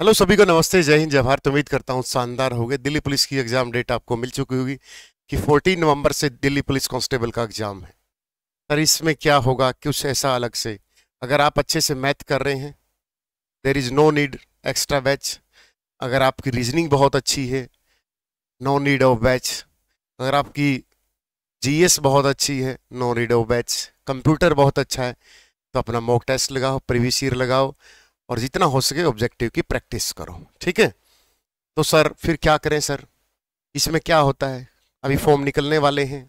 hello सभी को नमस्ते जय हिंद जय भारत उम्मीद करता हूँ शानदार हो गए दिल्ली पुलिस की एग्ज़ाम डेट आपको मिल चुकी होगी कि 14 नवंबर से दिल्ली पुलिस कांस्टेबल का एग्ज़ाम है सर इसमें क्या होगा कुछ ऐसा अलग से अगर आप अच्छे से मैथ कर रहे हैं there is no need extra batch अगर आपकी रीजनिंग बहुत अच्छी है नो नीड ऑफ बैच अगर आपकी जी बहुत अच्छी है no need of batch computer बहुत अच्छा है तो अपना मॉक टेस्ट लगाओ प्रीवियस ईयर लगाओ और जितना हो सके ऑब्जेक्टिव की प्रैक्टिस करो ठीक है तो सर फिर क्या करें सर इसमें क्या होता है अभी फॉर्म निकलने वाले हैं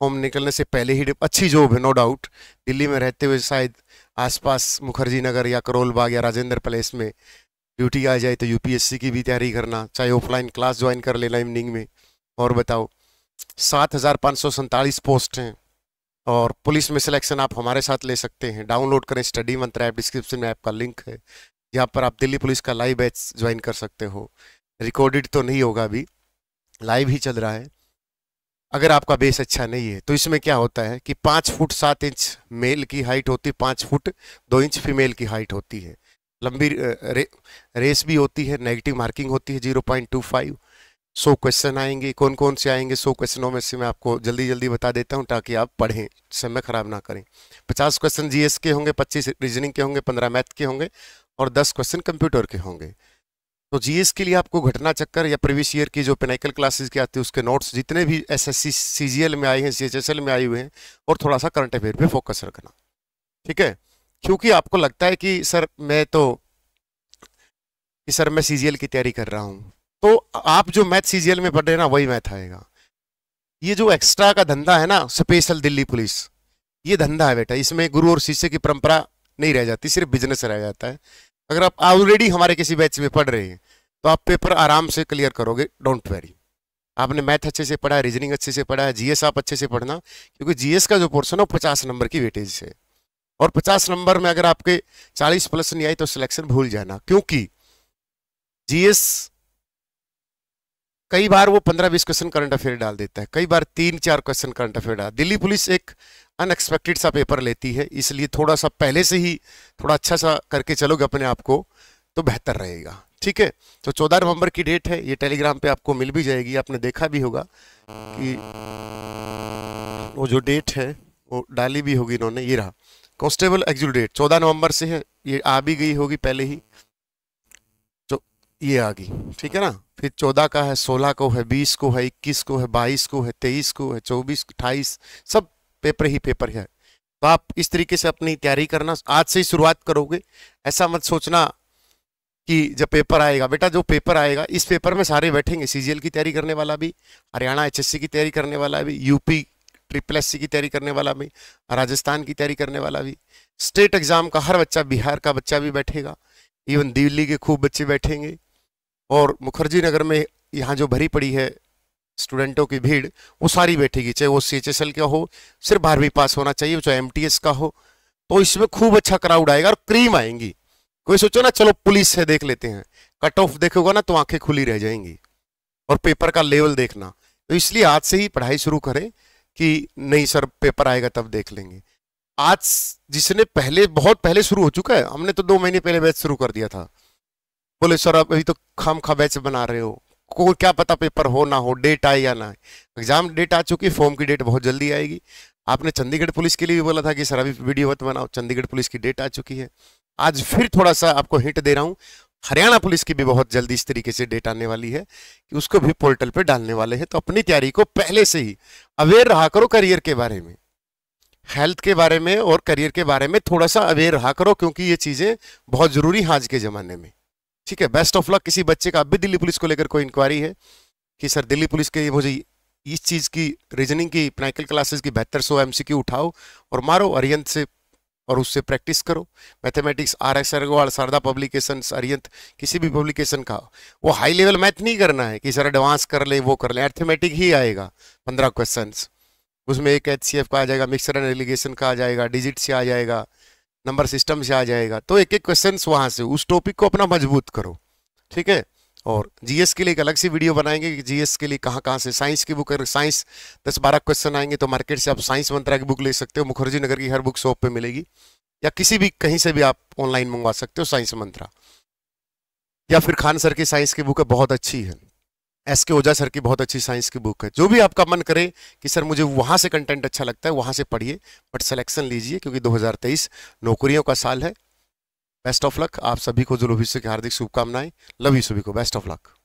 फॉर्म निकलने से पहले ही अच्छी जॉब है नो डाउट दिल्ली में रहते हुए शायद आसपास मुखर्जी नगर या करोल बाग या राजेंद्र पैलेस में ड्यूटी आ जाए तो यूपीएससी की भी तैयारी करना चाहे ऑफलाइन क्लास ज्वाइन कर लेना इवनिंग में और बताओ सात हज़ार पाँच सौ सैंतालीस पोस्ट हैं और पुलिस में सिलेक्शन आप हमारे साथ ले सकते हैं डाउनलोड करें स्टडी मंत्र ऐप डिस्क्रिप्शन में ऐप का लिंक है यहाँ पर आप दिल्ली पुलिस का लाइव बैच ज्वाइन कर सकते हो रिकॉर्डेड तो नहीं होगा अभी लाइव ही चल रहा है अगर आपका बेस अच्छा नहीं है तो इसमें क्या होता है कि पाँच फुट सात इंच मेल की हाइट होती है पाँच फुट दो इंच फीमेल की हाइट होती है लंबी रे, रेस भी होती है नेगेटिव मार्किंग होती है जीरो पॉइंट टू फाइव सौ क्वेश्चन आएंगे कौन कौन से आएंगे सौ क्वेश्चनों में से मैं आपको जल्दी जल्दी बता देता हूँ ताकि आप पढ़ें समय खराब ना करें पचास क्वेश्चन जी के होंगे पच्चीस रीजनिंग के होंगे पंद्रह मैथ के होंगे और दस क्वेश्चन कंप्यूटर के होंगे तो जीएस के लिए आपको घटना चक्कर या प्रीवियस ईयर की जो पेनाइकल क्लासेस की आती है उसके नोट्स जितने भी एसएससी सीजीएल में आए हैं सीएचएसएल में आए हुए हैं और थोड़ा सा करंट अफेयर पे फोकस रखना ठीक है क्योंकि आपको लगता है कि सर मैं तो कि सर मैं सीजीएल की तैयारी कर रहा हूँ तो आप जो मैथ सीजीएल में पढ़ रहे ना वही मैथ आएगा ये जो एक्स्ट्रा का धंधा है ना स्पेशल दिल्ली पुलिस ये धंधा है बेटा इसमें गुरु और शिष्य की परंपरा नहीं रह जाती सिर्फ बिजनेस रह जाता है अगर आप ऑलरेडी हमारे किसी बैच में पढ़ रहे हैं तो आप पेपर आराम से क्लियर करोगे डोंट वेरी आपने मैथ अच्छे से पढ़ा रीजनिंग अच्छे से पढ़ा है जीएस आप अच्छे से पढ़ना क्योंकि जीएस का जो पोर्सन है वो पचास नंबर की वेटेज है और पचास नंबर में अगर आपके चालीस प्लस नहीं आई तो सिलेक्शन भूल जाना क्योंकि जीएस कई बार वो पंद्रह बीस क्वेश्चन करंट अफेयर डाल देता है कई बार तीन चार क्वेश्चन करंट अफेयर डाल दिल्ली पुलिस एक अनएक्सपेक्टेड सा पेपर लेती है इसलिए थोड़ा सा पहले से ही थोड़ा अच्छा सा करके चलोगे अपने आप को तो बेहतर रहेगा ठीक है तो चौदह नवंबर की डेट है ये टेलीग्राम पे आपको मिल भी जाएगी आपने देखा भी होगा कि वो जो डेट है वो डाली भी होगी इन्होंने ये रहा कॉन्स्टेबल एग्जुल डेट चौदह नवंबर से है ये आ भी गई होगी पहले ही ये आ गई ठीक है ना फिर चौदह का है सोलह को है बीस को है इक्कीस को है बाईस को है तेईस को है चौबीस अट्ठाईस सब पेपर ही पेपर है तो आप इस तरीके से अपनी तैयारी करना आज से ही शुरुआत करोगे ऐसा मत सोचना कि जब पेपर आएगा बेटा जो पेपर आएगा इस पेपर में सारे बैठेंगे सीजीएल की तैयारी करने वाला भी हरियाणा एचएससी की तैयारी करने वाला भी यूपी ट्रिपल एस की तैयारी करने वाला भी राजस्थान की तैयारी करने वाला भी स्टेट एग्जाम का हर बच्चा बिहार का बच्चा भी बैठेगा इवन दिल्ली के खूब बच्चे बैठेंगे और मुखर्जी नगर में यहाँ जो भरी पड़ी है स्टूडेंटों की भीड़ वो सारी बैठेगी चाहे वो सी का हो सिर्फ बारहवीं पास होना चाहिए चाहे एम का हो तो इसमें खूब अच्छा क्राउड आएगा और क्रीम आएंगी कोई सोचो ना चलो पुलिस से देख लेते हैं कट ऑफ देखोगे ना तो आंखें खुली रह जाएंगी और पेपर का लेवल देखना तो इसलिए आज से ही पढ़ाई शुरू करें कि नहीं सर पेपर आएगा तब देख लेंगे आज जिसने पहले बहुत पहले शुरू हो चुका है हमने तो दो महीने पहले बैच शुरू कर दिया था बोले सर आप अभी तो खाम खा बैच बना रहे हो को क्या पता पेपर हो ना हो डेट आए या ना एग्जाम डेट आ चुकी फॉर्म की डेट बहुत जल्दी आएगी आपने चंडीगढ़ पुलिस के लिए भी बोला था कि सर अभी वीडियो मत बनाओ चंडीगढ़ पुलिस की डेट आ चुकी है आज फिर थोड़ा सा आपको हिंट दे रहा हूँ हरियाणा पुलिस की भी बहुत जल्दी इस तरीके से डेट आने वाली है कि उसको भी पोर्टल पर डालने वाले हैं तो अपनी तैयारी को पहले से ही अवेयर रहा करो करियर के बारे में हेल्थ के बारे में और करियर के बारे में थोड़ा सा अवेयर रहा करो क्योंकि ये चीज़ें बहुत ज़रूरी हैं आज के ज़माने में ठीक है बेस्ट ऑफ लक किसी बच्चे का अब भी दिल्ली पुलिस को लेकर कोई इंक्वायरी है कि सर दिल्ली पुलिस के मुझे इस चीज़ की रीजनिंग की प्रैक्टिकल क्लासेस की बेहतर सो एम उठाओ और मारो अरियंत से और उससे प्रैक्टिस करो mathematics R S Agarwal Sharda publication Arihant किसी भी पब्लिकेशन का वो हाई लेवल मैथ नहीं करना है कि सर एडवांस कर ले वो कर ले एर्थमेटिक ही आएगा पंद्रह क्वेश्चन उसमें एक एच का आ जाएगा मिक्सर एंड एलिगेशन का आ जाएगा डिजिट से आ जाएगा नंबर सिस्टम से आ जाएगा तो एक एक क्वेश्चन वहाँ से उस टॉपिक को अपना मजबूत करो ठीक है और जीएस के लिए एक अलग सी वीडियो बनाएंगे कि जीएस के लिए कहाँ कहाँ से साइंस की बुक साइंस दस बारह क्वेश्चन आएंगे तो मार्केट से आप साइंस मंत्रा की बुक ले सकते हो मुखर्जी नगर की हर बुक शॉप पे मिलेगी या किसी भी कहीं से भी आप ऑनलाइन मंगवा सकते हो साइंस मंत्रा या फिर खान सर की साइंस की बुक बहुत अच्छी है एस के ओझा सर की बहुत अच्छी साइंस की बुक है जो भी आपका मन करे कि सर मुझे वहाँ से कंटेंट अच्छा लगता है वहाँ से पढ़िए बट सिलेक्शन लीजिए क्योंकि 2023 नौकरियों का साल है बेस्ट ऑफ लक आप सभी को जुलूबी से हार्दिक शुभकामनाएं लव यू सभी को बेस्ट ऑफ लक